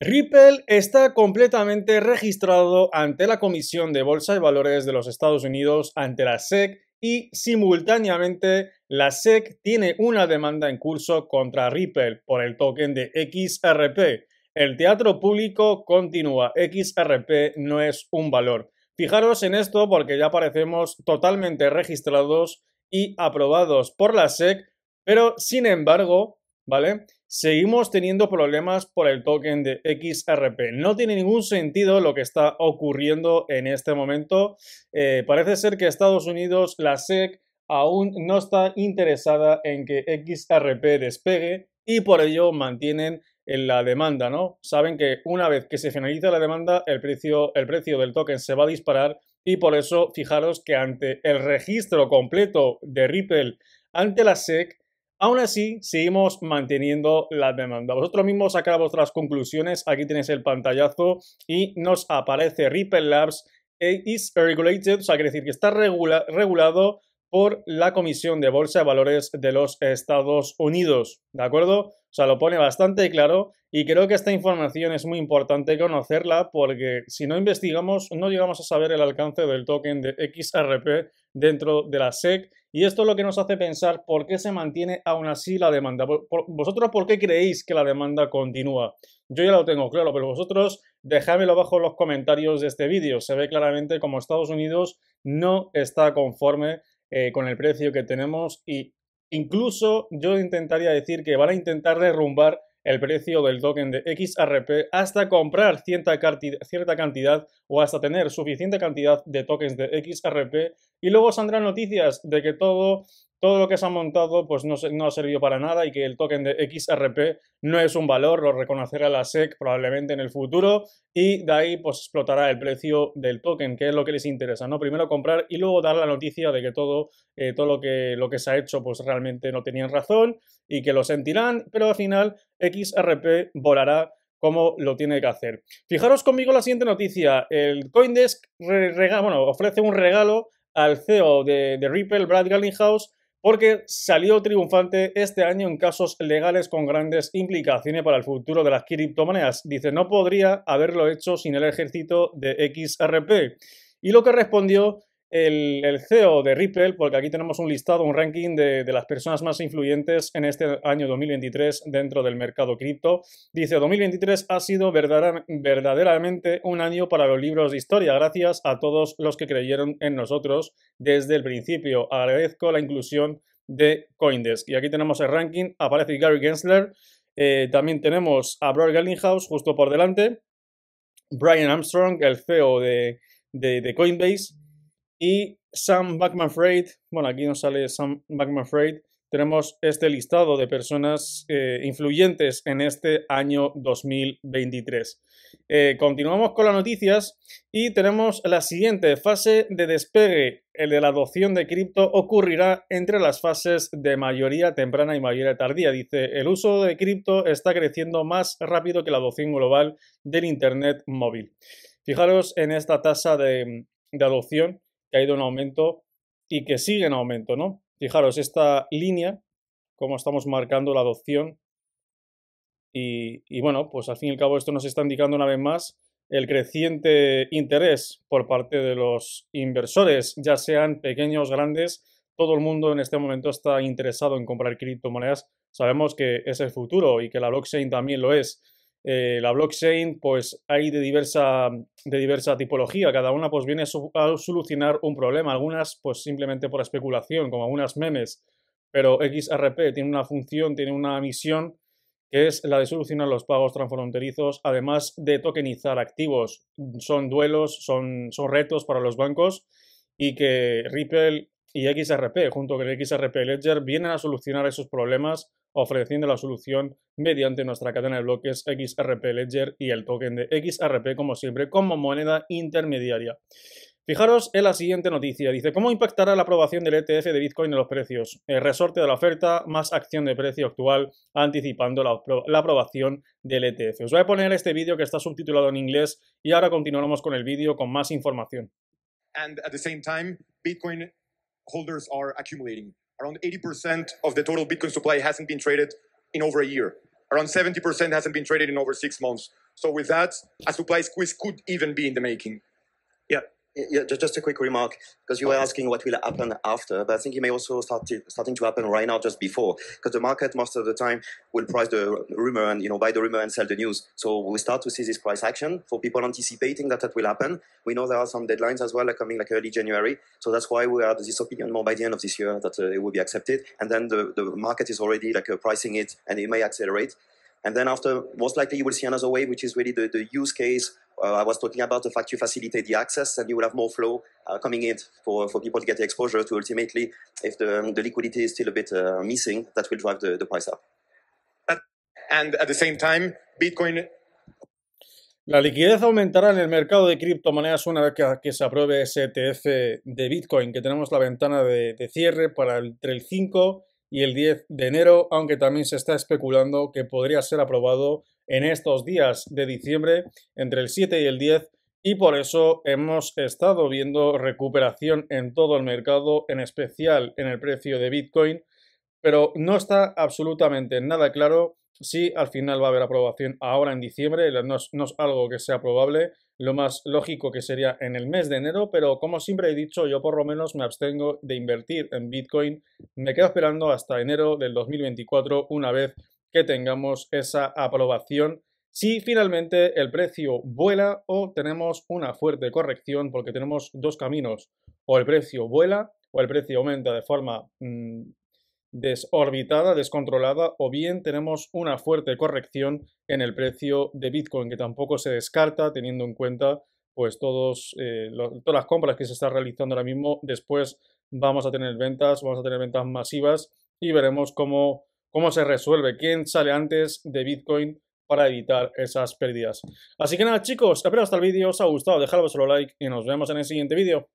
Ripple está completamente registrado ante la Comisión de Bolsa y Valores de los Estados Unidos, ante la SEC, y simultáneamente la SEC tiene una demanda en curso contra Ripple por el token de XRP. El teatro público continúa. XRP no es un valor. Fijaros en esto porque ya parecemos totalmente registrados y aprobados por la SEC, pero sin embargo, ¿vale? Seguimos teniendo problemas por el token de XRP. No tiene ningún sentido lo que está ocurriendo en este momento. Eh, parece ser que Estados Unidos, la SEC, aún no está interesada en que XRP despegue y por ello mantienen en eh, la demanda, ¿no? Saben que una vez que se finaliza la demanda, el precio, el precio del token se va a disparar y por eso fijaros que ante el registro completo de Ripple ante la SEC, Aún así, seguimos manteniendo la demanda. Vosotros mismos sacáis vuestras conclusiones. Aquí tenéis el pantallazo y nos aparece Ripple Labs. Eh, is regulated, o sea, quiere decir que está regulado por la Comisión de Bolsa de Valores de los Estados Unidos. ¿De acuerdo? O sea, lo pone bastante claro y creo que esta información es muy importante conocerla porque si no investigamos no llegamos a saber el alcance del token de XRP dentro de la SEC y esto es lo que nos hace pensar por qué se mantiene aún así la demanda. ¿Vosotros por qué creéis que la demanda continúa? Yo ya lo tengo claro, pero vosotros dejádmelo abajo en los comentarios de este vídeo. Se ve claramente como Estados Unidos no está conforme eh, con el precio que tenemos y incluso yo intentaría decir que van a intentar derrumbar el precio del token de XRP hasta comprar cierta cantidad o hasta tener suficiente cantidad de tokens de XRP y luego saldrán noticias de que todo, todo lo que se ha montado pues no, no ha servido para nada y que el token de XRP no es un valor, lo reconocerá la SEC probablemente en el futuro y de ahí pues explotará el precio del token, que es lo que les interesa, ¿no? Primero comprar y luego dar la noticia de que todo, eh, todo lo, que, lo que se ha hecho pues realmente no tenían razón y que lo sentirán, pero al final XRP volará como lo tiene que hacer. Fijaros conmigo la siguiente noticia. El Coindesk bueno, ofrece un regalo al CEO de, Ripple, Brad Garlinghouse, porque salió triunfante este año en casos legales con grandes implicaciones para el futuro de las criptomonedas. Dice, no podría haberlo hecho sin el ejército de XRP. Y lo que respondió el, CEO de Ripple, porque aquí tenemos un listado, un ranking de, las personas más influyentes en este año 2023 dentro del mercado cripto. Dice, 2023 ha sido verdaderamente un año para los libros de historia, gracias a todos los que creyeron en nosotros desde el principio. Agradezco la inclusión de Coindesk. Y aquí tenemos el ranking, aparece Gary Gensler, eh, también tenemos a Brad Gellinghouse justo por delante, Brian Armstrong, el CEO de Coinbase, y Sam Backman Freight, Bueno, aquí nos sale Sam Backman Tenemos este listado de personas eh, influyentes en este año 2023. Eh, continuamos con las noticias y tenemos la siguiente fase de despegue. El de la adopción de cripto ocurrirá entre las fases de mayoría temprana y mayoría tardía. Dice, el uso de cripto está creciendo más rápido que la adopción global del Internet móvil. Fijaros en esta tasa de adopción que ha ido en aumento y que sigue en aumento, ¿no? Fijaros, esta línea, cómo estamos marcando la adopción y, bueno, pues al fin y al cabo esto nos está indicando una vez más el creciente interés por parte de los inversores, ya sean pequeños, grandes, todo el mundo en este momento está interesado en comprar criptomonedas. Sabemos que es el futuro y que la blockchain también lo es. Eh, la blockchain, pues hay de diversa, tipología. Cada una pues viene a, solucionar un problema. Algunas pues simplemente por especulación, como algunas memes. Pero XRP tiene una función, tiene una misión que es la de solucionar los pagos transfronterizos, además de tokenizar activos. Son duelos, son, son retos para los bancos y que Ripple y XRP, junto con XRP Ledger, vienen a solucionar esos problemas ofreciendo la solución mediante nuestra cadena de bloques XRP Ledger y el token de XRP como siempre como moneda intermediaria. Fijaros en la siguiente noticia. Dice, ¿cómo impactará la aprobación del ETF de Bitcoin en los precios? El eh, resorte de la oferta más acción de precio actual anticipando la, aprobación del ETF. Os voy a poner este vídeo que está subtitulado en inglés y ahora continuaremos con el vídeo con más información. And at the same time, Bitcoin holders are Around 80% of the total Bitcoin supply hasn't been traded in over a year. Around 70% hasn't been traded in over six months. So with that, a supply squeeze could even be in the making yeah, just a quick remark because you were asking what will happen after, but I think it may also start to, starting to happen right now, just before, because the market most of the time will price the rumor and you know buy the rumor and sell the news. So we start to see this price action for people anticipating that that will happen. We know there are some deadlines as well, like coming like early January, so that's why we are this opinion more by the end of this year that uh, it will be accepted, and then the, the market is already like uh, pricing it, and it may accelerate. And then after, most likely you will see another wave, which is really the, the use case uh, I was talking about the fact you facilitate the access and you will have more flow uh, coming in for, for people to get the exposure to ultimately, if the, the liquidity is still a bit uh, missing, that will drive the, the price up. And at the same time, Bitcoin La liquidez aumentará en el mercado de criptomonedas una vez que, que, se apruebe ese ETF de Bitcoin, que tenemos la ventana de, de cierre para el, entre el 5 y el 10 de enero, aunque también se está especulando que podría ser aprobado en estos días de diciembre, entre el 7 y el 10, y por eso hemos estado viendo recuperación en todo el mercado, en especial en el precio de Bitcoin, pero no está absolutamente nada claro si al final va a haber aprobación ahora en diciembre, no es, algo que sea probable, lo más lógico que sería en el mes de enero, pero como siempre he dicho, yo por lo menos me abstengo de invertir en Bitcoin, me quedo esperando hasta enero del 2024 una vez que tengamos esa aprobación. Si finalmente el precio vuela o tenemos una fuerte corrección, porque tenemos dos caminos, o el precio vuela o el precio aumenta de forma mm, desorbitada, descontrolada, o bien tenemos una fuerte corrección en el precio de Bitcoin, que tampoco se descarta teniendo en cuenta pues todos, eh, todas las compras que se están realizando ahora mismo. Después vamos a tener ventas, vamos a tener ventas masivas y veremos cómo, cómo se resuelve, quién sale antes de Bitcoin para evitar esas pérdidas. Así que nada chicos, espero hasta el vídeo os ha gustado, dejad solo like y nos vemos en el siguiente vídeo.